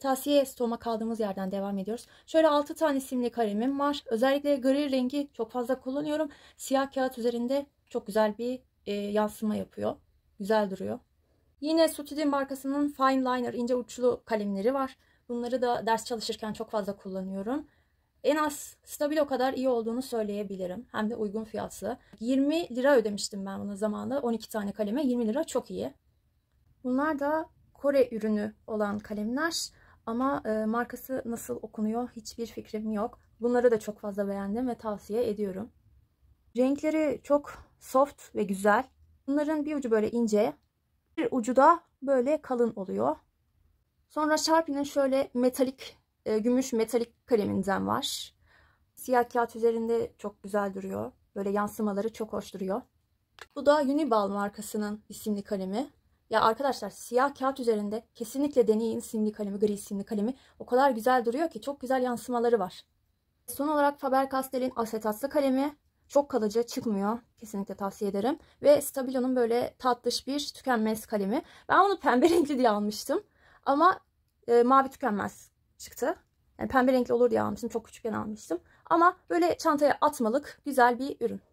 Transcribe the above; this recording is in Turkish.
Kırtasiye stoğuma kaldığımız yerden devam ediyoruz. Şöyle 6 tane simli kalemim var. Özellikle gri rengi çok fazla kullanıyorum. Siyah kağıt üzerinde çok güzel bir e, yansıma yapıyor. Güzel duruyor. Yine Sutidin markasının Fine Liner ince uçlu kalemleri var. Bunları da ders çalışırken çok fazla kullanıyorum. En az Stabilo kadar iyi olduğunu söyleyebilirim. Hem de uygun fiyatlı. 20 lira ödemiştim ben buna zamanında. 12 tane kaleme 20 lira çok iyi. Bunlar da Kore ürünü olan kalemler. Ama e, markası nasıl okunuyor hiçbir fikrim yok. Bunları da çok fazla beğendim ve tavsiye ediyorum. Renkleri çok soft ve güzel. Bunların bir ucu böyle ince, bir ucu da böyle kalın oluyor. Sonra Sharpie'nin şöyle metalik, e, gümüş metalik kaleminden var. Siyah kağıt üzerinde çok güzel duruyor. Böyle yansımaları çok hoş duruyor. Bu da Uniball markasının isimli kalemi. Ya arkadaşlar siyah kağıt üzerinde kesinlikle deneyin simli kalemi, gri simli kalemi. O kadar güzel duruyor ki çok güzel yansımaları var. Son olarak Faber-Castell'in asetatlı kalemi. Çok kalıcı çıkmıyor. Kesinlikle tavsiye ederim. Ve Stabilo'nun böyle tatlış bir tükenmez kalemi. Ben onu pembe renkli diye almıştım. Ama e, mavi tükenmez çıktı. Yani pembe renkli olur diye almıştım. Çok küçükken almıştım. Ama böyle çantaya atmalık güzel bir ürün.